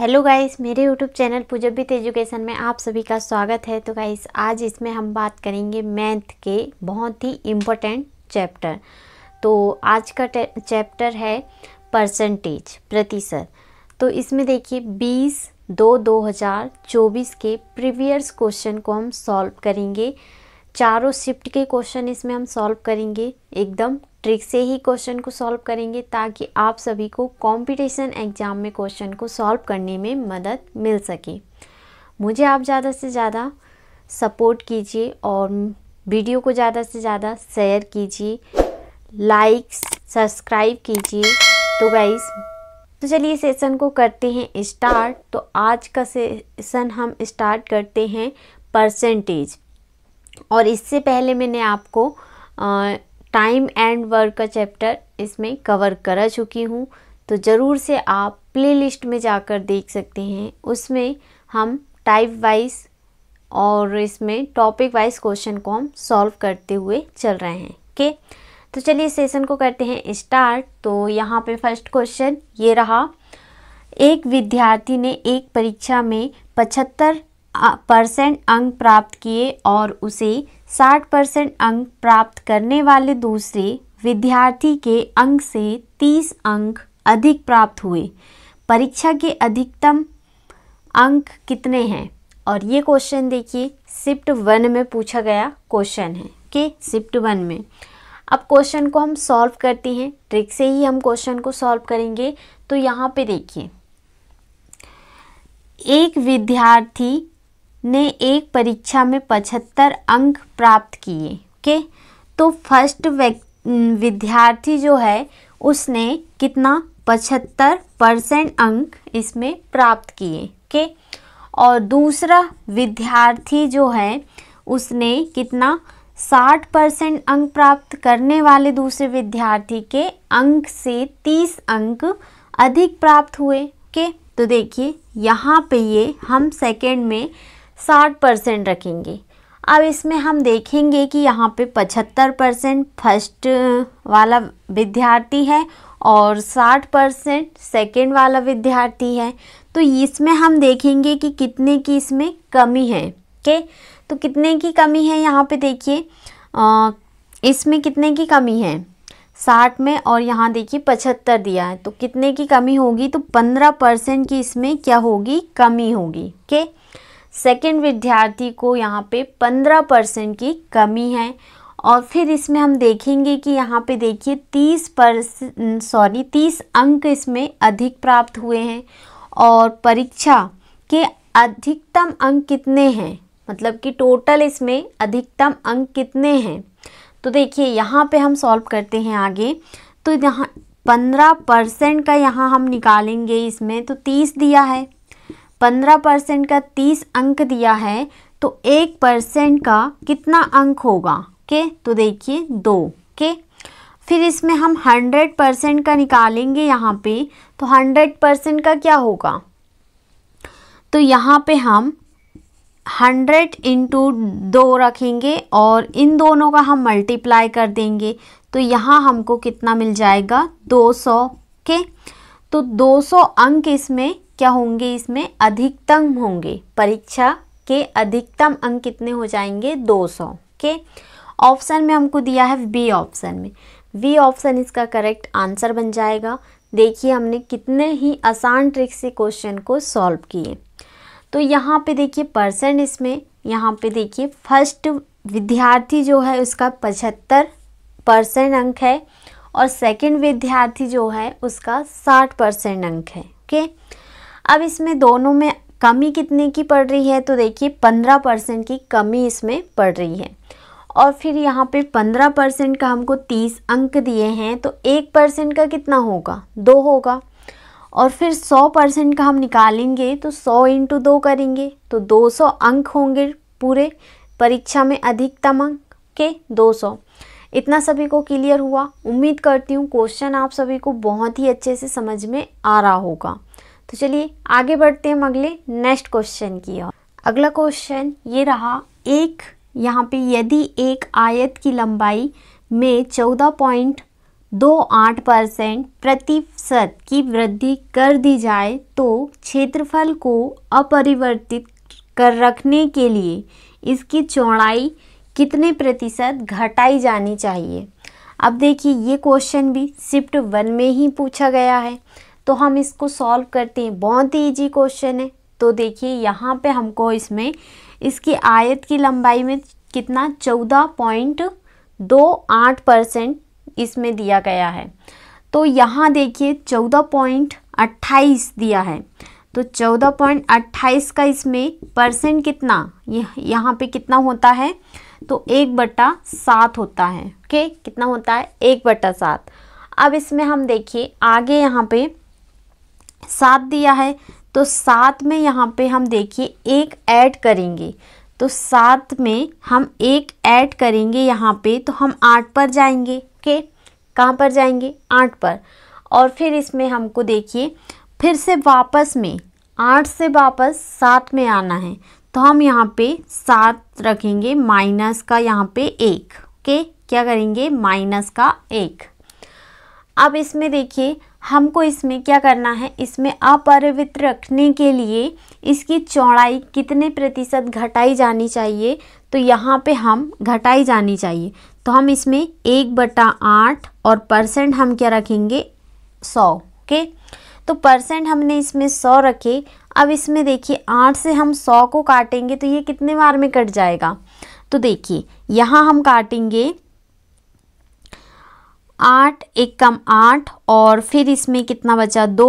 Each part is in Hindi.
हेलो गाइस मेरे यूट्यूब चैनल पूजबित एजुकेशन में आप सभी का स्वागत है तो गाइस आज इसमें हम बात करेंगे मैथ के बहुत ही इम्पोर्टेंट चैप्टर तो आज का चैप्टर है परसेंटेज प्रतिशत तो इसमें देखिए 20 दो 2024 के प्रीवियस क्वेश्चन को हम सॉल्व करेंगे चारों शिफ्ट के क्वेश्चन इसमें हम सॉल्व करेंगे एकदम ट्रिक से ही क्वेश्चन को सॉल्व करेंगे ताकि आप सभी को कंपटीशन एग्ज़ाम में क्वेश्चन को सॉल्व करने में मदद मिल सके मुझे आप ज़्यादा से ज़्यादा सपोर्ट कीजिए और वीडियो को ज़्यादा से ज़्यादा शेयर कीजिए लाइक सब्सक्राइब कीजिए तो गाइज़ तो चलिए सेशन को करते हैं स्टार्ट तो आज का सेशन हम स्टार्ट करते हैं परसेंटेज और इससे पहले मैंने आपको टाइम एंड वर्क का चैप्टर इसमें कवर करा चुकी हूँ तो ज़रूर से आप प्लेलिस्ट में जाकर देख सकते हैं उसमें हम टाइप वाइज और इसमें टॉपिक वाइज क्वेश्चन को हम सॉल्व करते हुए चल रहे हैं ओके तो चलिए सेशन को करते हैं स्टार्ट तो यहाँ पे फर्स्ट क्वेश्चन ये रहा एक विद्यार्थी ने एक परीक्षा में पचहत्तर परसेंट अंक प्राप्त किए और उसे 60 परसेंट अंक प्राप्त करने वाले दूसरे विद्यार्थी के अंक से 30 अंक अधिक प्राप्त हुए परीक्षा के अधिकतम अंक कितने हैं और ये क्वेश्चन देखिए सिप्ट वन में पूछा गया क्वेश्चन है के सिप्ट वन में अब क्वेश्चन को हम सॉल्व करते हैं ट्रिक से ही हम क्वेश्चन को सॉल्व करेंगे तो यहाँ पे देखिए एक विद्यार्थी ने एक परीक्षा में पचहत्तर अंक प्राप्त किए के तो फर्स्ट विद्यार्थी जो है उसने कितना पचहत्तर परसेंट अंक इसमें प्राप्त किए के और दूसरा विद्यार्थी जो है उसने कितना साठ परसेंट अंक प्राप्त करने वाले दूसरे विद्यार्थी के अंक से तीस अंक अधिक प्राप्त हुए के तो देखिए यहाँ पे ये हम सेकेंड में साठ परसेंट रखेंगे अब इसमें हम देखेंगे कि यहाँ पे पचहत्तर परसेंट फर्स्ट वाला विद्यार्थी है और साठ परसेंट सेकेंड वाला विद्यार्थी है तो इसमें हम देखेंगे कि कितने की इसमें कमी है के तो कितने की कमी है यहाँ पे देखिए इसमें कितने की कमी है साठ में और यहाँ देखिए पचहत्तर दिया है तो कितने की कमी होगी तो पंद्रह परसेंट की इसमें क्या होगी कमी होगी के सेकेंड विद्यार्थी को यहाँ पे पंद्रह परसेंट की कमी है और फिर इसमें हम देखेंगे कि यहाँ पे देखिए तीस पर सॉरी तीस अंक इसमें अधिक प्राप्त हुए हैं और परीक्षा के अधिकतम अंक कितने हैं मतलब कि टोटल इसमें अधिकतम अंक कितने हैं तो देखिए यहाँ पे हम सॉल्व करते हैं आगे तो यहाँ पंद्रह परसेंट का यहाँ हम निकालेंगे इसमें तो तीस दिया है पंद्रह परसेंट का तीस अंक दिया है तो एक परसेंट का कितना अंक होगा के तो देखिए दो के फिर इसमें हम हंड्रेड परसेंट का निकालेंगे यहाँ पे तो हंड्रेड परसेंट का क्या होगा तो यहाँ पे हम हंड्रेड इंटू दो रखेंगे और इन दोनों का हम मल्टीप्लाई कर देंगे तो यहाँ हमको कितना मिल जाएगा दो सौ के तो दो सौ अंक इसमें क्या होंगे इसमें अधिकतम होंगे परीक्षा के अधिकतम अंक कितने हो जाएंगे 200 ओके ऑप्शन में हमको दिया है बी ऑप्शन में बी ऑप्शन इसका करेक्ट आंसर बन जाएगा देखिए हमने कितने ही आसान ट्रिक से क्वेश्चन को सॉल्व किए तो यहाँ पे देखिए परसेंट इसमें यहाँ पे देखिए फर्स्ट विद्यार्थी जो है उसका पचहत्तर परसेंट अंक है और सेकंड विद्यार्थी जो है उसका साठ परसेंट अंक है ओके अब इसमें दोनों में कमी कितने की पड़ रही है तो देखिए पंद्रह परसेंट की कमी इसमें पड़ रही है और फिर यहाँ पे पंद्रह परसेंट का हमको तीस अंक दिए हैं तो एक परसेंट का कितना होगा दो होगा और फिर सौ परसेंट का हम निकालेंगे तो सौ इंटू दो करेंगे तो दो सौ अंक होंगे पूरे परीक्षा में अधिकतम अंक के दो सौ इतना सभी को क्लियर हुआ उम्मीद करती हूँ क्वेश्चन आप सभी को बहुत ही अच्छे से समझ में आ रहा होगा तो चलिए आगे बढ़ते हैं हम अगले नेक्स्ट क्वेश्चन की ओर अगला क्वेश्चन ये रहा एक यहाँ पे यदि एक आयत की लंबाई में चौदह पॉइंट दो आठ परसेंट प्रतिशत की वृद्धि कर दी जाए तो क्षेत्रफल को अपरिवर्तित कर रखने के लिए इसकी चौड़ाई कितने प्रतिशत घटाई जानी चाहिए अब देखिए ये क्वेश्चन भी शिफ्ट वन में ही पूछा गया है तो हम इसको सॉल्व करते हैं बहुत ही ईजी क्वेश्चन है तो देखिए यहाँ पे हमको इसमें इसकी आयत की लंबाई में कितना चौदह पॉइंट दो आठ परसेंट इसमें दिया गया है तो यहाँ देखिए चौदह पॉइंट अट्ठाईस दिया है तो चौदह पॉइंट अट्ठाईस का इसमें परसेंट कितना यहाँ पे कितना होता है तो एक बट्टा सात होता है ओके कितना होता है एक बट्टा सात अब इसमें हम देखिए आगे यहाँ पे सात दिया है तो सात में यहाँ पे हम देखिए एक ऐड करेंगे तो सात में हम एक ऐड करेंगे यहाँ पे तो हम आठ पर जाएंगे ओके कहाँ पर जाएंगे आठ पर और फिर इसमें हमको देखिए फिर से वापस में आठ से वापस सात में आना है तो हम यहाँ पे सात रखेंगे माइनस का यहाँ पे एक के क्या करेंगे माइनस का एक अब इसमें देखिए हमको इसमें क्या करना है इसमें अपरिवृत रखने के लिए इसकी चौड़ाई कितने प्रतिशत घटाई जानी चाहिए तो यहाँ पे हम घटाई जानी चाहिए तो हम इसमें एक बटा आठ और परसेंट हम क्या रखेंगे सौ ओके तो परसेंट हमने इसमें सौ रखे अब इसमें देखिए आठ से हम सौ को काटेंगे तो ये कितने बार में कट जाएगा तो देखिए यहाँ हम काटेंगे आठ एक कम आठ और फिर इसमें कितना बचा दो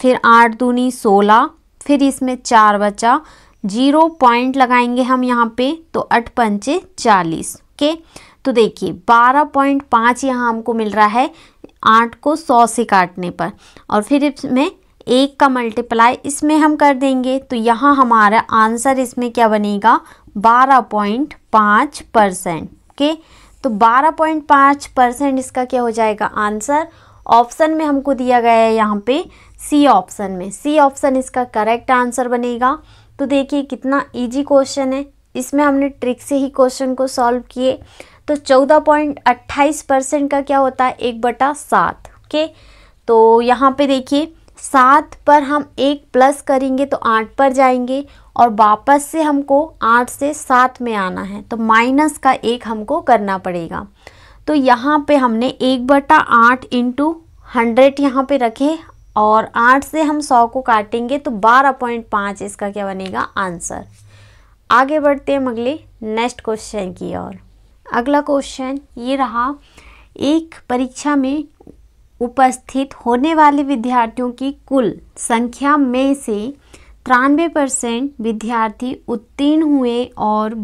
फिर आठ दूनी सोलह फिर इसमें चार बचा जीरो पॉइंट लगाएंगे हम यहाँ पे तो अठ पंचे चालीस ओके तो देखिए बारह पॉइंट पाँच यहाँ हमको मिल रहा है आठ को सौ से काटने पर और फिर इसमें एक का मल्टीप्लाई इसमें हम कर देंगे तो यहाँ हमारा आंसर इसमें क्या बनेगा बारह पॉइंट पाँच परसेंट ओके तो 12.5 परसेंट इसका क्या हो जाएगा आंसर ऑप्शन में हमको दिया गया है यहाँ पे सी ऑप्शन में सी ऑप्शन इसका करेक्ट आंसर बनेगा तो देखिए कितना इजी क्वेश्चन है इसमें हमने ट्रिक से ही क्वेश्चन को सॉल्व किए तो 14.28 परसेंट का क्या होता है एक बटा सात ओके तो यहाँ पे देखिए सात पर हम एक प्लस करेंगे तो आठ पर जाएंगे और वापस से हमको आठ से सात में आना है तो माइनस का एक हमको करना पड़ेगा तो यहाँ पे हमने एक बटा आठ इंटू हंड्रेड यहाँ पर रखे और आठ से हम सौ को काटेंगे तो बारह पॉइंट पाँच इसका क्या बनेगा आंसर आगे बढ़ते हैं हम अगले नेक्स्ट क्वेश्चन की ओर अगला क्वेश्चन ये रहा एक परीक्षा में उपस्थित होने वाले विद्यार्थियों की कुल संख्या में से तिरानवे परसेंट विद्यार्थी उत्तीर्ण हुए और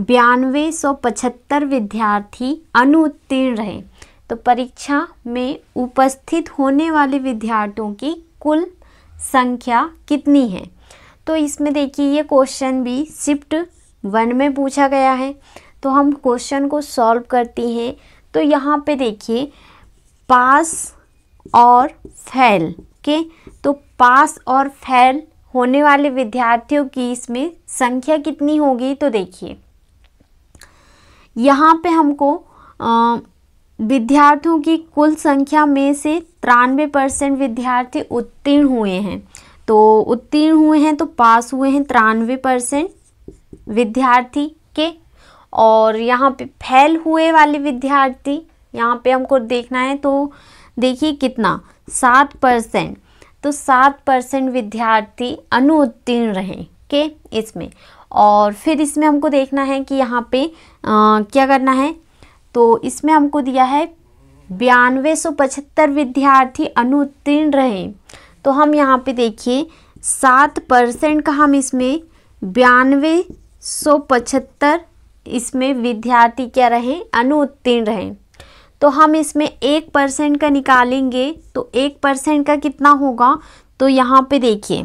बयानवे सौ पचहत्तर विद्यार्थी अनुत्तीर्ण रहे तो परीक्षा में उपस्थित होने वाले विद्यार्थियों की कुल संख्या कितनी है तो इसमें देखिए ये क्वेश्चन भी शिफ्ट वन में पूछा गया है तो हम क्वेश्चन को सॉल्व करते हैं तो यहाँ पे देखिए पास और फेल के तो पास और फेल होने वाले विद्यार्थियों की इसमें संख्या कितनी होगी तो देखिए यहाँ पे हमको विद्यार्थियों की कुल संख्या में से तिरानवे परसेंट विद्यार्थी उत्तीर्ण हुए हैं तो उत्तीर्ण हुए हैं तो पास हुए हैं तिरानवे परसेंट विद्यार्थी के और यहाँ पे फैल हुए वाले विद्यार्थी यहाँ पे हमको देखना है तो देखिए कितना सात परसेंट तो सात परसेंट विद्यार्थी अनुत्तीर्ण रहे के इसमें और फिर इसमें हमको देखना है कि यहाँ पे आ, क्या करना है तो इसमें हमको दिया है बयानवे सौ पचहत्तर विद्यार्थी अनुत्तीर्ण रहे तो हम यहाँ पे देखिए सात परसेंट का हम इसमें बयानवे सौ पचहत्तर इसमें विद्यार्थी क्या रहे अनुत्तीर्ण रहें तो हम इसमें एक परसेंट का निकालेंगे तो एक परसेंट का कितना होगा तो यहाँ पे देखिए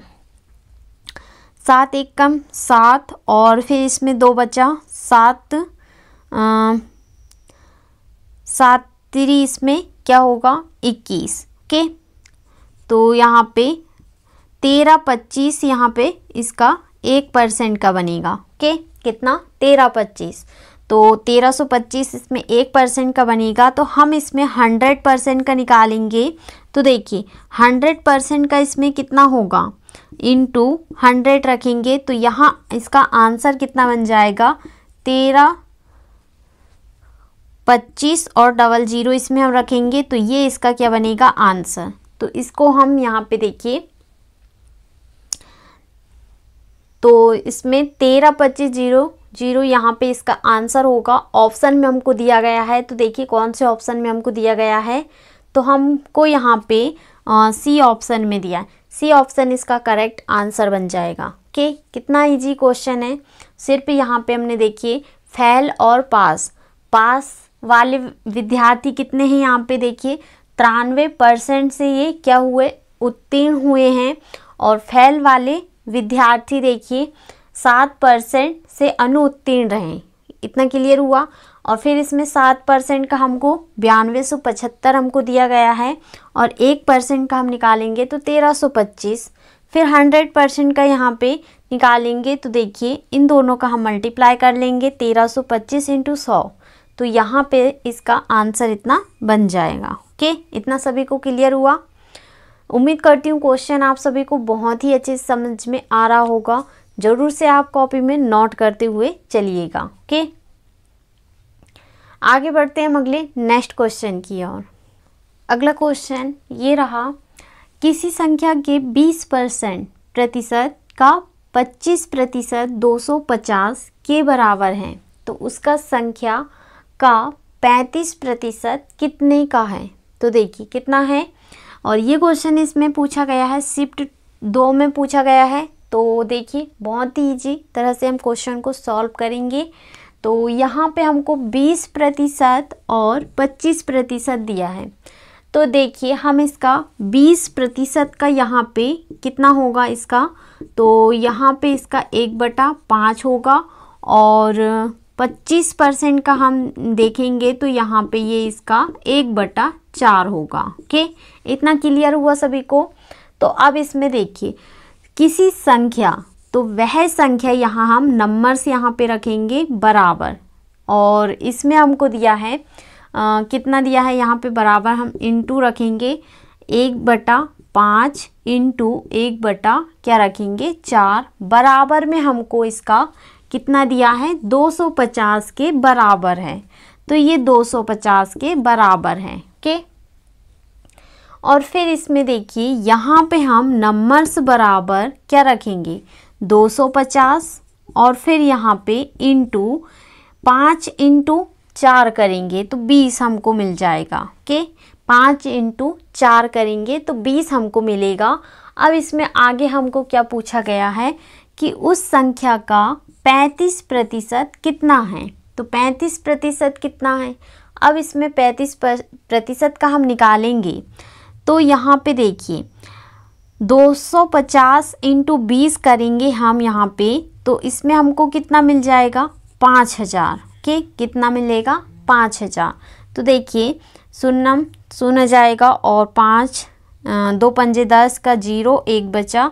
सात एक कम सात और फिर इसमें दो बचा सात सात तिरी इसमें क्या होगा इक्कीस ओके तो यहाँ पे तेरह पच्चीस यहाँ पे इसका एक परसेंट का बनेगा ओके कितना तेरह पच्चीस तो 1325 इसमें एक परसेंट का बनेगा तो हम इसमें 100 परसेंट का निकालेंगे तो देखिए 100 परसेंट का इसमें कितना होगा इन टू हंड्रेड रखेंगे तो यहाँ इसका आंसर कितना बन जाएगा तेरह पच्चीस और डबल ज़ीरो इसमें हम रखेंगे तो ये इसका क्या बनेगा आंसर तो इसको हम यहाँ पे देखिए तो इसमें तेरह पच्चीस जीरो जीरो यहाँ पे इसका आंसर होगा ऑप्शन में हमको दिया गया है तो देखिए कौन से ऑप्शन में हमको दिया गया है तो हमको यहाँ पे सी ऑप्शन में दिया सी ऑप्शन इसका करेक्ट आंसर बन जाएगा ओके कितना इजी क्वेश्चन है सिर्फ यहाँ पे हमने देखिए फैल और पास पास वाले विद्यार्थी कितने हैं यहाँ पे देखिए तिरानवे परसेंट से ये क्या हुए उत्तीर्ण हुए हैं और फैल वाले विद्यार्थी देखिए सात परसेंट से अनुत्तीर्ण रहें इतना क्लियर हुआ और फिर इसमें सात परसेंट का हमको बयानवे सौ पचहत्तर हमको दिया गया है और एक परसेंट का हम निकालेंगे तो तेरह सौ पच्चीस फिर हंड्रेड परसेंट का यहाँ पे निकालेंगे तो देखिए इन दोनों का हम मल्टीप्लाई कर लेंगे तेरह सौ पच्चीस इंटू सौ तो यहाँ पे इसका आंसर इतना बन जाएगा ओके इतना सभी को क्लियर हुआ उम्मीद करती हूँ क्वेश्चन आप सभी को बहुत ही अच्छे से समझ में आ रहा होगा ज़रूर से आप कॉपी में नोट करते हुए चलिएगा ओके आगे बढ़ते हैं हम अगले नेक्स्ट क्वेश्चन की ओर अगला क्वेश्चन ये रहा किसी संख्या के 20 परसेंट प्रतिशत का 25 प्रतिशत दो के बराबर है तो उसका संख्या का 35 प्रतिशत कितने का है तो देखिए कितना है और ये क्वेश्चन इसमें पूछा गया है शिफ्ट दो में पूछा गया है तो देखिए बहुत ही ईजी तरह से हम क्वेश्चन को सॉल्व करेंगे तो यहाँ पे हमको 20 प्रतिशत और 25 प्रतिशत दिया है तो देखिए हम इसका 20 प्रतिशत का यहाँ पे कितना होगा इसका तो यहाँ पे इसका एक बटा पाँच होगा और 25 परसेंट का हम देखेंगे तो यहाँ पे ये इसका एक बटा चार होगा ओके इतना क्लियर हुआ सभी को तो अब इसमें देखिए किसी संख्या तो वह संख्या यहाँ हम नंबर्स यहाँ पे रखेंगे बराबर और इसमें हमको दिया है आ, कितना दिया है यहाँ पे बराबर हम इंटू रखेंगे एक बटा पाँच इंटू एक बटा क्या रखेंगे चार बराबर में हमको इसका कितना दिया है 250 के बराबर है तो ये 250 के बराबर है ओके और फिर इसमें देखिए यहाँ पे हम नंबर्स बराबर क्या रखेंगे 250 और फिर यहाँ पे इंटू पाँच इंटू चार करेंगे तो बीस हमको मिल जाएगा ओके पाँच इंटू चार करेंगे तो बीस हमको मिलेगा अब इसमें आगे हमको क्या पूछा गया है कि उस संख्या का पैंतीस प्रतिशत कितना है तो पैंतीस प्रतिशत कितना है अब इसमें पैंतीस प्रतिशत का हम निकालेंगे तो यहाँ पे देखिए 250 सौ पचास इंटू बीस करेंगे हम यहाँ पे तो इसमें हमको कितना मिल जाएगा पाँच हज़ार के कितना मिलेगा पाँच हज़ार तो देखिए सुनम सुन जाएगा और पाँच दो पंजे दस का जीरो एक बचा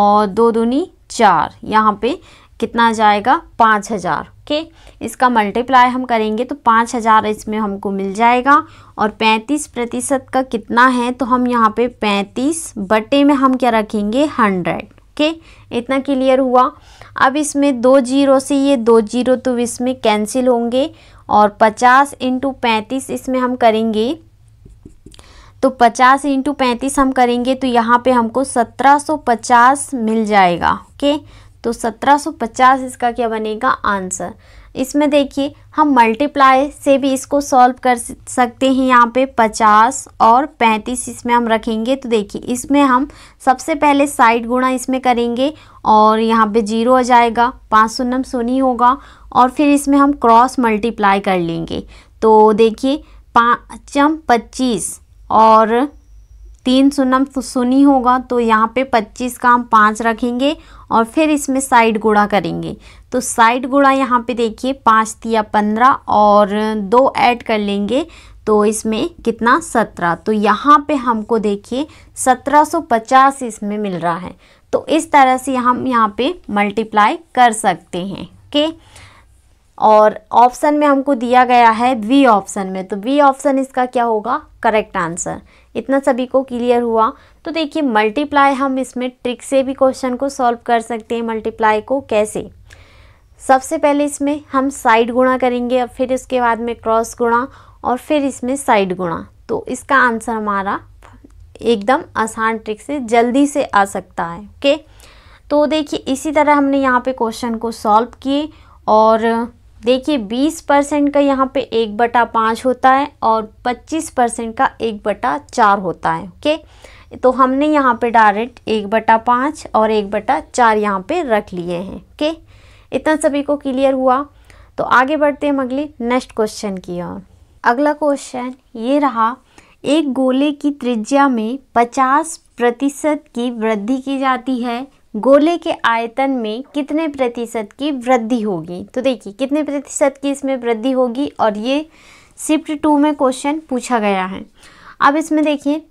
और दो दूनी चार यहाँ पे कितना जाएगा पाँच हज़ार के इसका मल्टीप्लाई हम करेंगे तो पाँच हज़ार इसमें हमको मिल जाएगा और पैंतीस प्रतिशत का कितना है तो हम यहाँ पे पैंतीस बटे में हम क्या रखेंगे हंड्रेड ओके इतना क्लियर हुआ अब इसमें दो जीरो से ये दो जीरो तो इसमें कैंसिल होंगे और पचास इंटू पैंतीस इसमें हम करेंगे तो पचास इंटू पैंतीस हम करेंगे तो यहाँ पे हमको सत्रह सौ पचास मिल जाएगा ओके तो 1750 इसका क्या बनेगा आंसर इसमें देखिए हम मल्टीप्लाई से भी इसको सॉल्व कर सकते हैं यहाँ पे 50 और 35 इसमें हम रखेंगे तो देखिए इसमें हम सबसे पहले साइड गुणा इसमें करेंगे और यहाँ पे जीरो आ जाएगा पाँच सौ नम सोनी होगा और फिर इसमें हम क्रॉस मल्टीप्लाई कर लेंगे तो देखिए पाँचम पच्चीस और तीन सुनम तो सुनी होगा तो यहाँ पे पच्चीस का हम पाँच रखेंगे और फिर इसमें साइड गुड़ा करेंगे तो साइड गुड़ा यहाँ पे देखिए पाँच तिया पंद्रह और दो ऐड कर लेंगे तो इसमें कितना सत्रह तो यहाँ पे हमको देखिए सत्रह सौ पचास इसमें मिल रहा है तो इस तरह से हम यहाँ पे मल्टीप्लाई कर सकते हैं ओके और ऑप्शन में हमको दिया गया है वी ऑप्शन में तो वी ऑप्शन इसका क्या होगा करेक्ट आंसर इतना सभी को क्लियर हुआ तो देखिए मल्टीप्लाई हम इसमें ट्रिक से भी क्वेश्चन को सॉल्व कर सकते हैं मल्टीप्लाई को कैसे सबसे पहले इसमें हम साइड गुणा करेंगे और फिर इसके बाद में क्रॉस गुणा और फिर इसमें साइड गुणा तो इसका आंसर हमारा एकदम आसान ट्रिक से जल्दी से आ सकता है ओके तो देखिए इसी तरह हमने यहाँ पे क्वेश्चन को सॉल्व किए और देखिए 20 परसेंट का यहाँ पे एक बटा पाँच होता है और 25 परसेंट का एक बटा चार होता है ओके तो हमने यहाँ पे डायरेक्ट एक बटा पाँच और एक बटा चार यहाँ पे रख लिए हैं ओके इतना सभी को क्लियर हुआ तो आगे बढ़ते हैं हम अगले नेक्स्ट क्वेश्चन की ओर अगला क्वेश्चन ये रहा एक गोले की त्रिज्या में 50 प्रतिशत की वृद्धि की जाती है गोले के आयतन में कितने प्रतिशत की वृद्धि होगी तो देखिए कितने प्रतिशत की इसमें वृद्धि होगी और ये शिफ्ट टू में क्वेश्चन पूछा गया है अब इसमें देखिए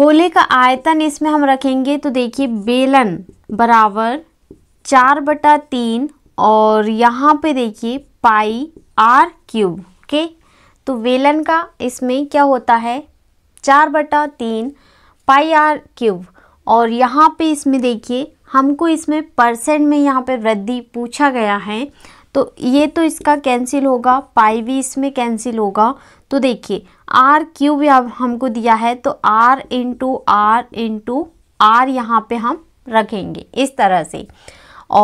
गोले का आयतन इसमें हम रखेंगे तो देखिए बेलन बराबर चार बटा तीन और यहाँ पे देखिए पाई आर क्यूब ओके तो बेलन का इसमें क्या होता है चार बटा तीन पाई आर क्यूब और यहाँ पे इसमें देखिए हमको इसमें परसेंट में यहाँ पे वृद्धि पूछा गया है तो ये तो इसका कैंसिल होगा पाई भी इसमें कैंसिल होगा तो देखिए आर क्यूब अब हमको दिया है तो R into R into R यहाँ पर हम रखेंगे इस तरह से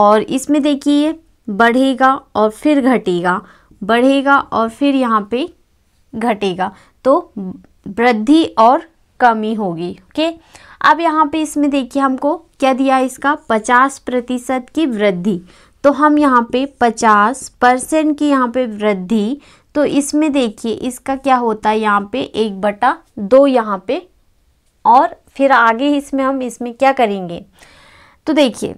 और इसमें देखिए बढ़ेगा और फिर घटेगा बढ़ेगा और फिर यहाँ पे घटेगा तो वृद्धि और कमी होगी ओके okay? अब यहाँ पे इसमें देखिए हमको क्या दिया है इसका पचास प्रतिशत की वृद्धि तो हम यहाँ पे पचास परसेंट की यहाँ पे वृद्धि तो इसमें देखिए इसका क्या होता है यहाँ पे एक बटा दो यहाँ पे और फिर आगे इसमें हम इसमें क्या करेंगे तो देखिए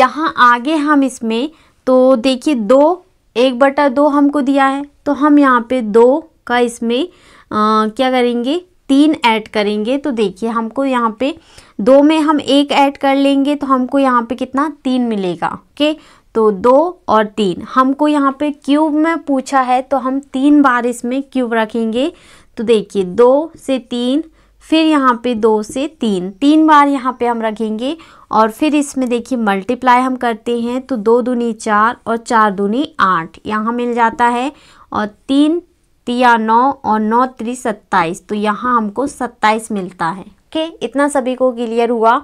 यहाँ आगे हम इसमें तो देखिए दो एक बटा दो हमको दिया है तो हम यहाँ पे दो का इसमें आ, क्या करेंगे तीन ऐड करेंगे तो देखिए हमको यहाँ पे दो में हम एक ऐड कर लेंगे तो हमको यहाँ पे कितना तीन मिलेगा ओके तो दो और तीन हमको यहाँ पे क्यूब में पूछा है तो हम तीन बार इसमें क्यूब रखेंगे तो देखिए दो से तीन फिर यहाँ पे दो से तीन तीन बार यहाँ पे हम रखेंगे और फिर इसमें देखिए मल्टीप्लाई हम करते हैं तो दो दूनी चार और चार दूनी आठ यहाँ मिल जाता है और तीन तिया नौ और नौ त्री सत्ताईस तो यहाँ हमको सत्ताईस मिलता है ओके इतना सभी को क्लियर हुआ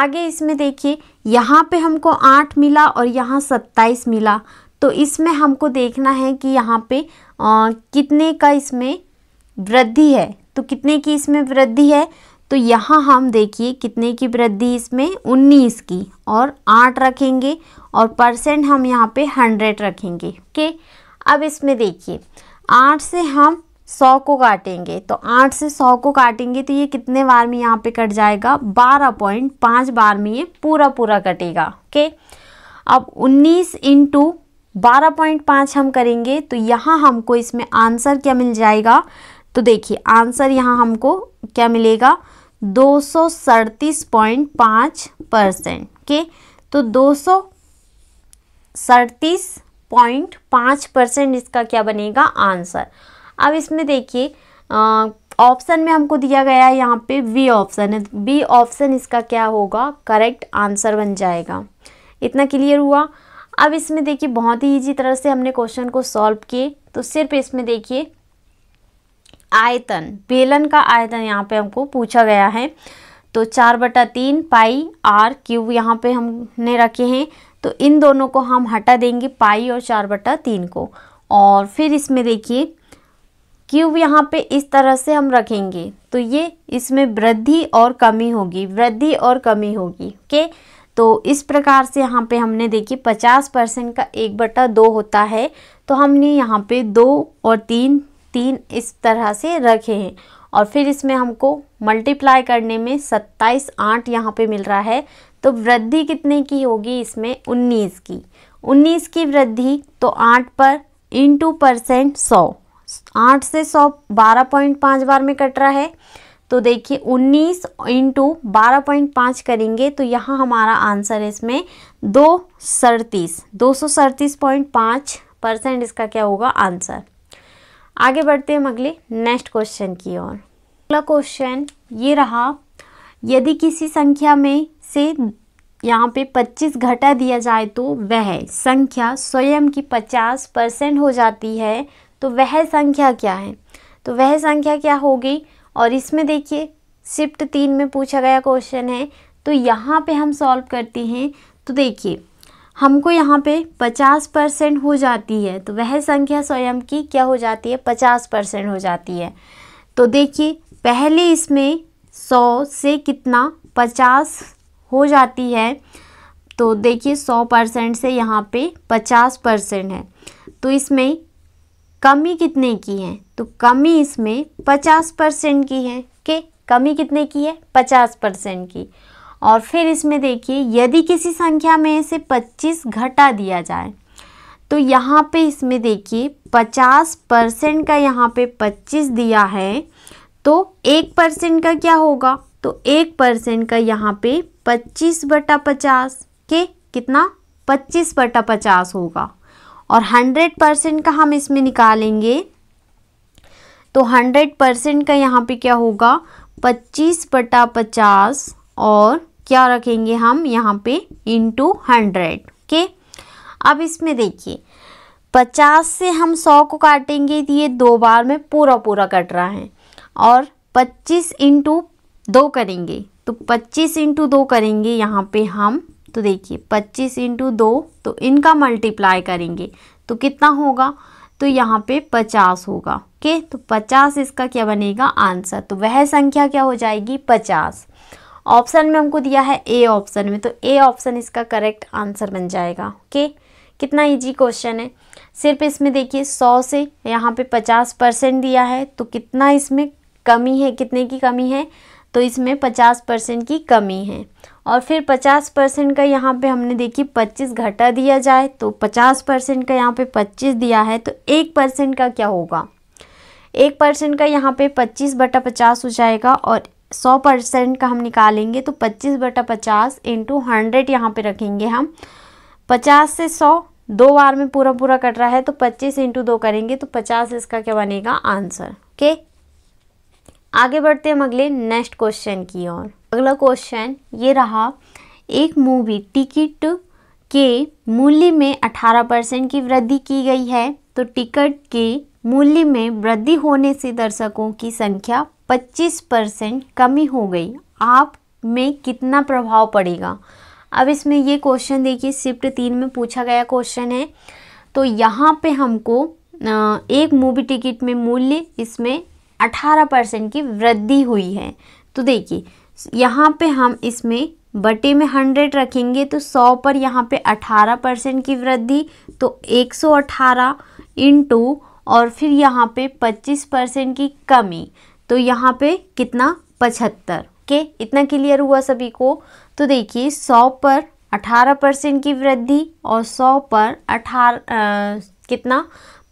आगे इसमें देखिए यहाँ पे हमको आठ मिला और यहाँ सत्ताईस मिला तो इसमें हमको देखना है कि यहाँ पे आ, कितने का इसमें वृद्धि है तो कितने की इसमें वृद्धि है तो यहाँ हम देखिए कितने की वृद्धि इसमें उन्नीस की और आठ रखेंगे और परसेंट हम यहाँ पे हंड्रेड रखेंगे ओके अब इसमें देखिए आठ से हम सौ को काटेंगे तो आठ से सौ को काटेंगे तो ये कितने बार में यहाँ पे कट जाएगा बारह पॉइंट पाँच बार में ये पूरा पूरा कटेगा ओके अब उन्नीस इंटू बारह पॉइंट पाँच हम करेंगे तो यहाँ हमको इसमें आंसर क्या मिल जाएगा तो देखिए आंसर यहाँ हमको क्या मिलेगा दो सौ सड़तीस पॉइंट पाँच परसेंट के तो दो सौ सड़तीस पॉइंट पाँच परसेंट इसका क्या बनेगा आंसर अब इसमें देखिए ऑप्शन में हमको दिया गया है यहाँ पे बी ऑप्शन है बी ऑप्शन इसका क्या होगा करेक्ट आंसर बन जाएगा इतना क्लियर हुआ अब इसमें देखिए बहुत ही ईजी तरह से हमने क्वेश्चन को सॉल्व किए तो सिर्फ इसमें देखिए आयतन बेलन का आयतन यहाँ पे हमको पूछा गया है तो चार बटा तीन पाई आर क्यूब यहाँ पे हमने रखे हैं तो इन दोनों को हम हटा देंगे पाई और चार बटा तीन को और फिर इसमें देखिए क्यूब यहाँ पे इस तरह से हम रखेंगे तो ये इसमें वृद्धि और कमी होगी वृद्धि और कमी होगी ओके तो इस प्रकार से यहाँ पे हमने देखिए पचास परसेंट का एक बटा दो होता है तो हमने यहाँ पे दो और तीन तीन इस तरह से रखे हैं और फिर इसमें हमको मल्टीप्लाई करने में सत्ताईस आठ यहाँ पे मिल रहा है तो वृद्धि कितने की होगी इसमें उन्नीस की उन्नीस की वृद्धि तो आठ पर इन टू परसेंट सौ आठ से सौ बारह पॉइंट पाँच बार में कट रहा है तो देखिए उन्नीस इंटू बारह पॉइंट पाँच करेंगे तो यहाँ हमारा आंसर है इसमें दो सड़तीस दो सौ सड़तीस पॉइंट पाँच परसेंट इसका क्या होगा आंसर आगे बढ़ते हैं हम अगले नेक्स्ट क्वेश्चन की ओर अगला क्वेश्चन ये रहा यदि किसी संख्या में से यहाँ पे 25 घटा दिया जाए तो वह संख्या स्वयं की 50 परसेंट हो जाती है तो वह संख्या क्या है तो वह संख्या क्या होगी और इसमें देखिए शिफ्ट तीन में पूछा गया क्वेश्चन है तो यहाँ पे हम सॉल्व करते हैं तो देखिए हमको यहाँ पे 50 परसेंट हो जाती है तो वह संख्या स्वयं की क्या हो जाती है 50 परसेंट हो जाती है तो देखिए पहले इसमें 100 से कितना 50 हो जाती है तो देखिए सौ परसेंट से यहाँ पे पचास परसेंट है तो इसमें कमी कितने की है तो कमी इसमें पचास परसेंट की है के कमी कितने की है पचास परसेंट की और फिर इसमें देखिए यदि किसी संख्या में इसे पच्चीस घटा दिया जाए तो यहाँ पे इसमें देखिए पचास परसेंट का यहाँ पे पच्चीस दिया है तो एक परसेंट का क्या होगा तो एक परसेंट का यहाँ पे पच्चीस बटा पचास के कितना पच्चीस बटा पचास होगा और हंड्रेड परसेंट का हम इसमें निकालेंगे तो हंड्रेड परसेंट का यहाँ पे क्या होगा पच्चीस बटा पचास और क्या रखेंगे हम यहाँ पे इंटू हंड्रेड के अब इसमें देखिए पचास से हम सौ को काटेंगे तो ये दो बार में पूरा पूरा कट रहा है और पच्चीस इंटू दो करेंगे तो पच्चीस इंटू दो करेंगे यहाँ पे हम तो देखिए पच्चीस इंटू दो तो इनका मल्टीप्लाई करेंगे तो कितना होगा तो यहाँ पे पचास होगा ओके तो पचास इसका क्या बनेगा आंसर तो वह संख्या क्या हो जाएगी पचास ऑप्शन में हमको दिया है ए ऑप्शन में तो ए ऑप्शन इसका करेक्ट आंसर बन जाएगा ओके कितना इजी क्वेश्चन है सिर्फ इसमें देखिए सौ से यहाँ पे पचास परसेंट दिया है तो कितना इसमें कमी है कितने की कमी है तो इसमें पचास परसेंट की कमी है और फिर पचास परसेंट का यहाँ पे हमने देखी पच्चीस घटा दिया जाए तो पचास परसेंट का यहाँ पे पच्चीस दिया है तो एक परसेंट का क्या होगा एक परसेंट का यहाँ पे पच्चीस बटा पचास हो जाएगा और सौ परसेंट का हम निकालेंगे तो पच्चीस बटा पचास इंटू हंड्रेड यहाँ पर रखेंगे हम पचास से सौ दो बार में पूरा पूरा कट रहा है तो पच्चीस इंटू दो करेंगे तो पचास इसका क्या बनेगा आंसर ओके आगे बढ़ते हैं हम अगले नेक्स्ट क्वेश्चन की ओर अगला क्वेश्चन ये रहा एक मूवी टिकट के मूल्य में 18 परसेंट की वृद्धि की गई है तो टिकट के मूल्य में वृद्धि होने से दर्शकों की संख्या 25 परसेंट कमी हो गई आप में कितना प्रभाव पड़ेगा अब इसमें ये क्वेश्चन देखिए शिफ्ट तीन में पूछा गया क्वेश्चन है तो यहाँ पे हमको एक मूवी टिकट में मूल्य इसमें अठारह परसेंट की वृद्धि हुई है तो देखिए यहाँ पे हम इसमें बटे में हंड्रेड रखेंगे तो सौ पर यहाँ पे अठारह परसेंट की वृद्धि तो एक सौ अठारह टू और फिर यहाँ पे पच्चीस परसेंट की कमी तो यहाँ पे कितना पचहत्तर ओके इतना क्लियर हुआ सभी को तो देखिए सौ पर अठारह परसेंट की वृद्धि और सौ पर अठारह कितना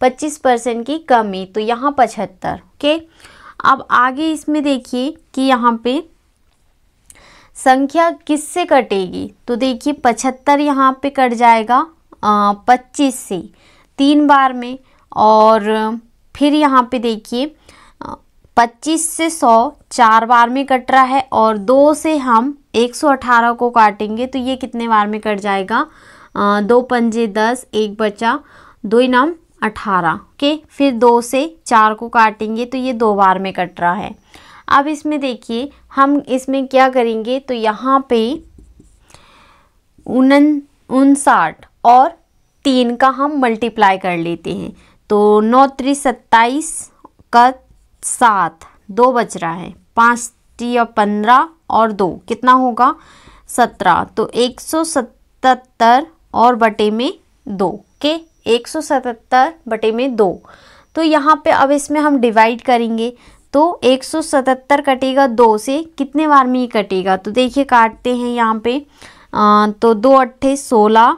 25 परसेंट की कमी तो यहाँ पचहत्तर ओके अब आगे इसमें देखिए कि यहाँ पे संख्या किससे कटेगी तो देखिए पचहत्तर यहाँ पे कट जाएगा पच्चीस से तीन बार में और फिर यहाँ पे देखिए पच्चीस से सौ चार बार में कट रहा है और दो से हम एक सौ अठारह को काटेंगे तो ये कितने बार में कट जाएगा आ, दो पंजे दस एक बचा दो इनाम अठारह ओके फिर दो से चार को काटेंगे तो ये दो बार में कट रहा है अब इसमें देखिए हम इसमें क्या करेंगे तो यहाँ पे उनन उनसाठ और तीन का हम मल्टीप्लाई कर लेते हैं तो नौ त्री सत्ताईस का सात दो बच रहा है पाँच टी और पंद्रह और दो कितना होगा सत्रह तो एक सौ सतहत्तर और बटे में दो के एक सौ सतहत्तर बटे में दो तो यहाँ पे अब इसमें हम डिवाइड करेंगे तो एक सौ सतहत्तर कटेगा दो से कितने बार में ये कटेगा तो देखिए काटते हैं यहाँ पे आ, तो दो अट्ठे सोलह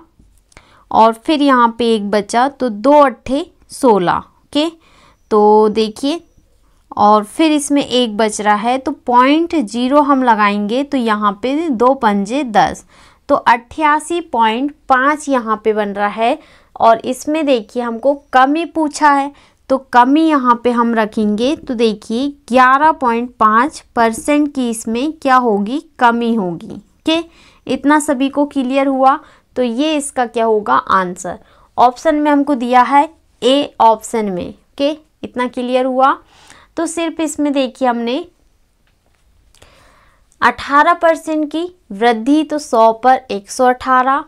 और फिर यहाँ पे एक बचा तो दो अट्ठे सोलह ओके तो देखिए और फिर इसमें एक बच रहा है तो पॉइंट जीरो हम लगाएंगे तो यहाँ पे दो पंजे दस तो अट्ठासी पॉइंट पाँच यहाँ पे बन रहा है और इसमें देखिए हमको कमी पूछा है तो कमी यहाँ पे हम रखेंगे तो देखिए ग्यारह पॉइंट पाँच परसेंट की इसमें क्या होगी कमी होगी के इतना सभी को क्लियर हुआ तो ये इसका क्या होगा आंसर ऑप्शन में हमको दिया है ए ऑप्शन में के इतना क्लियर हुआ तो सिर्फ इसमें देखिए हमने 18 परसेंट की वृद्धि तो 100 पर 118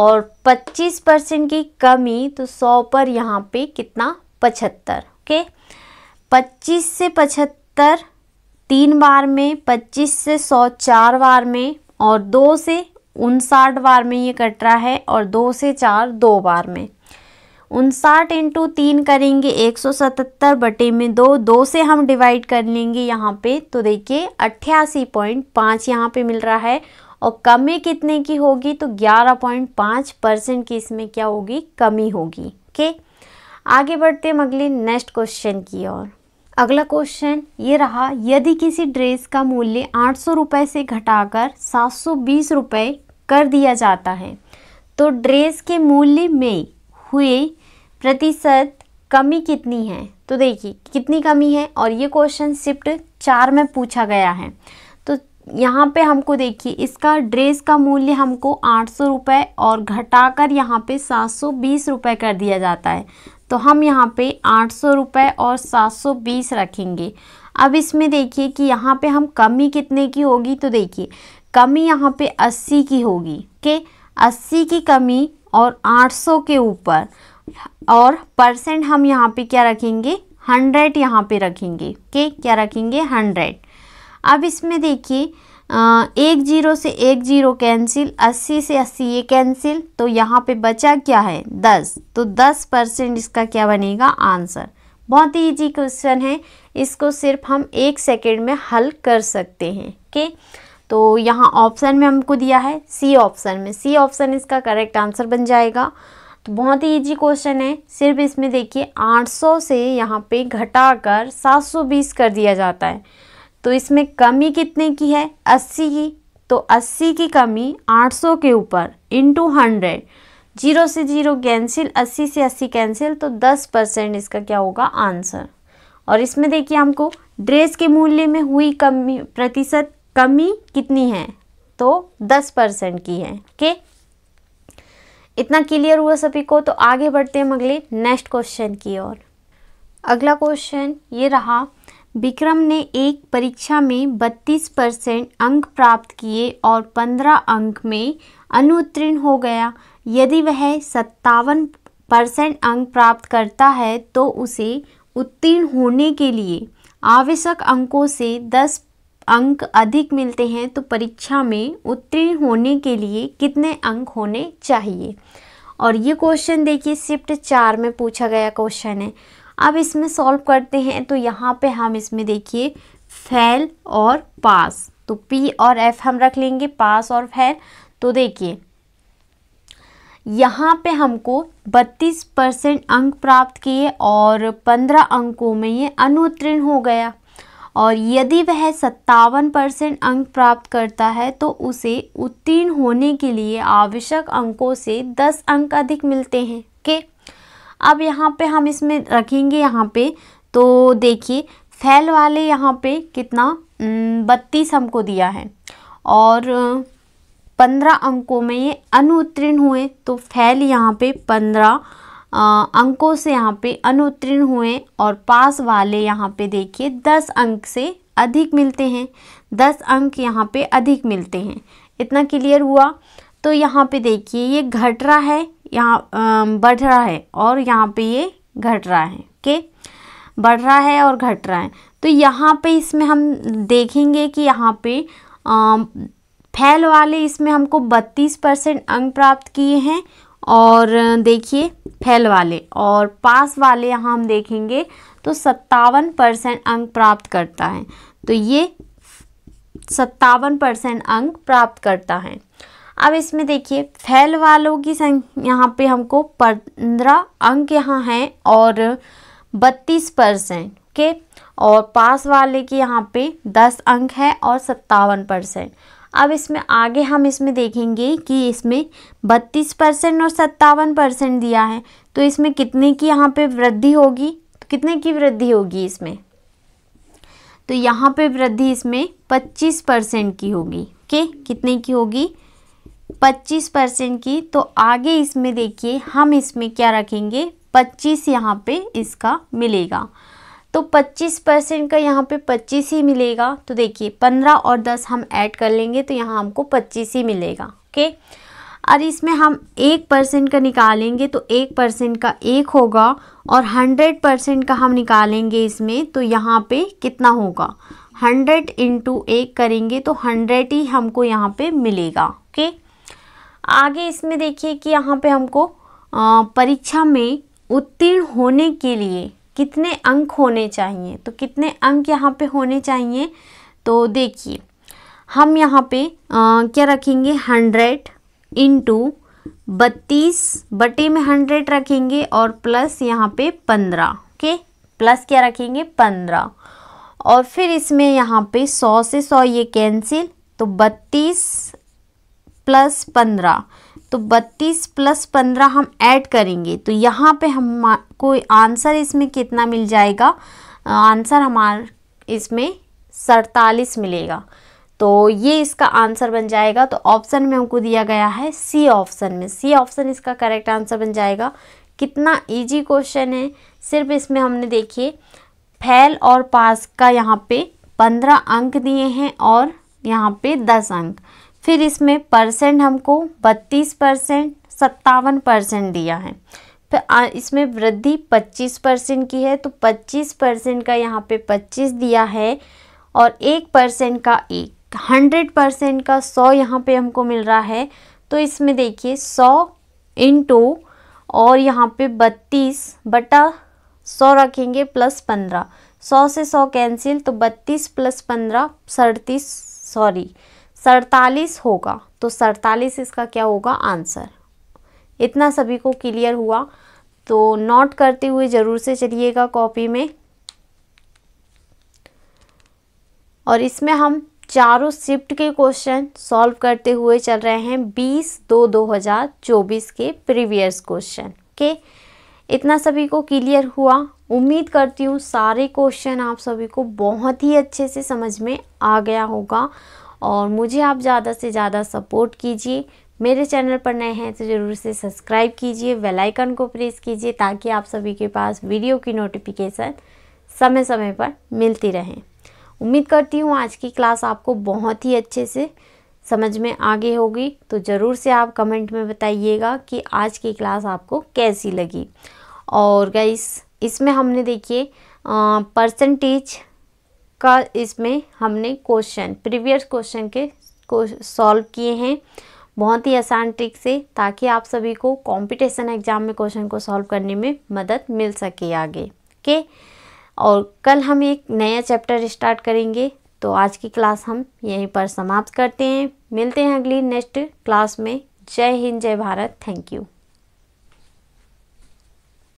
और 25 परसेंट की कमी तो 100 पर यहाँ पे कितना पचहत्तर ओके 25 से पचहत्तर तीन बार में 25 से 100 चार बार में और दो से उनसाठ बार में ये कट रहा है और दो से चार दो बार में उनसाठ इंटू तीन करेंगे एक सौ सतहत्तर बटे में दो दो से हम डिवाइड कर लेंगे यहाँ पे तो देखिए अट्ठासी पॉइंट पाँच यहाँ पर मिल रहा है और कमी कितने की होगी तो 11.5 परसेंट की इसमें क्या होगी कमी होगी ओके आगे बढ़ते हम अगले नेक्स्ट क्वेश्चन की ओर अगला क्वेश्चन ये रहा यदि किसी ड्रेस का मूल्य आठ सौ रुपये से घटाकर सात सौ बीस रुपये कर दिया जाता है तो ड्रेस के मूल्य में हुए प्रतिशत कमी कितनी है तो देखिए कितनी कमी है और ये क्वेश्चन शिफ्ट चार में पूछा गया है यहाँ पे हमको देखिए इसका ड्रेस का मूल्य हमको आठ सौ रुपये और घटाकर यहाँ पे सात सौ बीस रुपये कर दिया जाता है तो हम यहाँ पे आठ सौ रुपये और सात सौ बीस रखेंगे अब इसमें देखिए कि यहाँ पे हम कमी कितने की होगी तो देखिए कमी यहाँ पे अस्सी की होगी के अस्सी की कमी और आठ सौ के ऊपर और परसेंट हम यहाँ पे क्या रखेंगे हंड्रेड यहाँ पे रखेंगे के क्या रखेंगे हंड्रेड अब इसमें देखिए एक जीरो से एक जीरो कैंसिल अस्सी से अस्सी ये कैंसिल तो यहाँ पे बचा क्या है दस तो दस परसेंट इसका क्या बनेगा आंसर बहुत ही ईजी क्वेश्चन है इसको सिर्फ हम एक सेकेंड में हल कर सकते हैं के तो यहाँ ऑप्शन में हमको दिया है सी ऑप्शन में सी ऑप्शन इसका करेक्ट आंसर बन जाएगा तो बहुत ही ईजी क्वेश्चन है सिर्फ इसमें देखिए 800 से यहाँ पे घटाकर 720 कर दिया जाता है तो इसमें कमी कितने की है अस्सी की तो अस्सी की कमी आठ सौ के ऊपर इंटू हंड्रेड जीरो से जीरो कैंसिल अस्सी से अस्सी कैंसिल तो दस परसेंट इसका क्या होगा आंसर और इसमें देखिए हमको ड्रेस के मूल्य में हुई कमी प्रतिशत कमी कितनी है तो दस परसेंट की है के इतना क्लियर हुआ सभी को तो आगे बढ़ते हैं हम अगले नेक्स्ट क्वेश्चन की ओर अगला क्वेश्चन ये रहा विक्रम ने एक परीक्षा में 32 परसेंट अंक प्राप्त किए और 15 अंक में अनुत्तीर्ण हो गया यदि वह सत्तावन परसेंट अंक प्राप्त करता है तो उसे उत्तीर्ण होने के लिए आवश्यक अंकों से 10 अंक अधिक मिलते हैं तो परीक्षा में उत्तीर्ण होने के लिए कितने अंक होने चाहिए और ये क्वेश्चन देखिए शिफ्ट चार में पूछा गया क्वेश्चन है अब इसमें सॉल्व करते हैं तो यहाँ पे हम इसमें देखिए फैल और पास तो पी और एफ हम रख लेंगे पास और फैल तो देखिए यहाँ पे हमको 32 परसेंट अंक प्राप्त किए और 15 अंकों में ये अनुत्तीर्ण हो गया और यदि वह सत्तावन परसेंट अंक प्राप्त करता है तो उसे उत्तीर्ण होने के लिए आवश्यक अंकों से 10 अंक अधिक मिलते हैं के अब यहाँ पे हम इसमें रखेंगे यहाँ पे तो देखिए फैल वाले यहाँ पे कितना बत्तीस हमको दिया है और पंद्रह अंकों में ये अनुत्तीर्ण हुए तो फैल यहाँ पे पंद्रह अंकों से यहाँ पे अनुत्तीर्ण हुए और पास वाले यहाँ पे देखिए दस अंक से अधिक मिलते हैं दस अंक यहाँ पे अधिक मिलते हैं इतना क्लियर हुआ तो यहाँ पे देखिए ये घट रहा है यहाँ बढ़ रहा है और यहाँ पे ये घट रहा है के बढ़ रहा है और घट रहा है तो यहाँ पे इसमें हम देखेंगे कि यहाँ पे फैल वाले इसमें हमको 32 परसेंट अंक प्राप्त किए हैं और देखिए फैल वाले और पास वाले यहाँ हम देखेंगे तो सत्तावन परसेंट अंक प्राप्त करता है तो ये सत्तावन परसेंट अंक प्राप्त करता है अब इसमें देखिए फैल वालों की संख्या यहाँ पे हमको पंद्रह अंक यहाँ हैं और बत्तीस परसेंट ओके और पास वाले के यहाँ पे दस अंक है और सत्तावन परसेंट अब इसमें आगे हम इसमें देखेंगे कि इसमें बत्तीस परसेंट और सत्तावन परसेंट दिया है तो इसमें कितने की यहाँ पे वृद्धि होगी तो कितने की वृद्धि होगी इसमें तो यहाँ पे वृद्धि इसमें पच्चीस परसेंट की होगी ओके कितने की होगी 25 परसेंट की तो आगे इसमें देखिए हम इसमें क्या रखेंगे 25 यहाँ पे इसका मिलेगा तो 25 परसेंट का यहाँ पे 25 ही मिलेगा तो देखिए 15 और 10 हम ऐड कर लेंगे तो यहाँ हमको 25 ही मिलेगा ओके और इसमें हम एक परसेंट का निकालेंगे तो एक परसेंट का एक होगा और हंड्रेड परसेंट का हम निकालेंगे इसमें तो यहाँ पे कितना होगा हंड्रेड इंटू एक करेंगे तो हंड्रेड ही हमको यहाँ पे मिलेगा ओके आगे इसमें देखिए कि यहाँ पे हमको परीक्षा में उत्तीर्ण होने के लिए कितने अंक होने चाहिए तो कितने अंक यहाँ पे होने चाहिए तो देखिए हम यहाँ पे आ, क्या रखेंगे हंड्रेड इंटू बत्तीस बटे में हंड्रेड रखेंगे और प्लस यहाँ पे पंद्रह ओके प्लस क्या रखेंगे पंद्रह और फिर इसमें यहाँ पे सौ से सौ ये कैंसिल तो बत्तीस प्लस पंद्रह तो बत्तीस प्लस पंद्रह हम ऐड करेंगे तो यहाँ पे हम कोई आंसर इसमें कितना मिल जाएगा आंसर हमार इसमें सड़तालीस मिलेगा तो ये इसका आंसर बन जाएगा तो ऑप्शन में हमको दिया गया है सी ऑप्शन में सी ऑप्शन इसका करेक्ट आंसर बन जाएगा कितना इजी क्वेश्चन है सिर्फ इसमें हमने देखिए फैल और पास का यहाँ पे पंद्रह अंक दिए हैं और यहाँ पे दस अंक फिर इसमें परसेंट हमको बत्तीस परसेंट सत्तावन परसेंट दिया है फिर इसमें वृद्धि पच्चीस परसेंट की है तो पच्चीस परसेंट का यहाँ पे पच्चीस दिया है और एक परसेंट का एक हंड्रेड परसेंट का सौ यहाँ पे हमको मिल रहा है तो इसमें देखिए सौ इंटू और यहाँ पे बत्तीस बटा सौ रखेंगे प्लस पंद्रह सौ से सौ कैंसिल तो बत्तीस प्लस पंद्रह सड़तीस सॉरी सड़तालीस होगा तो सड़तालीस इसका क्या होगा आंसर इतना सभी को क्लियर हुआ तो नोट करते हुए ज़रूर से चलिएगा कॉपी में और इसमें हम चारों शिफ्ट के क्वेश्चन सॉल्व करते हुए चल रहे हैं 20 दो 2024 के प्रीवियस क्वेश्चन के इतना सभी को क्लियर हुआ उम्मीद करती हूँ सारे क्वेश्चन आप सभी को बहुत ही अच्छे से समझ में आ गया होगा और मुझे आप ज़्यादा से ज़्यादा सपोर्ट कीजिए मेरे चैनल पर नए हैं तो ज़रूर से सब्सक्राइब कीजिए बेल आइकन को प्रेस कीजिए ताकि आप सभी के पास वीडियो की नोटिफिकेशन समय समय पर मिलती रहें उम्मीद करती हूँ आज की क्लास आपको बहुत ही अच्छे से समझ में आगे होगी तो ज़रूर से आप कमेंट में बताइएगा कि आज की क्लास आपको कैसी लगी और गाइस इसमें हमने देखिए परसेंटेज का इसमें हमने क्वेश्चन प्रीवियस क्वेश्चन के को सॉल्व किए हैं बहुत ही आसान ट्रिक से ताकि आप सभी को कंपटीशन एग्ज़ाम में क्वेश्चन को सॉल्व करने में मदद मिल सके आगे के और कल हम एक नया चैप्टर स्टार्ट करेंगे तो आज की क्लास हम यहीं पर समाप्त करते हैं मिलते हैं अगली नेक्स्ट क्लास में जय हिंद जय भारत थैंक यू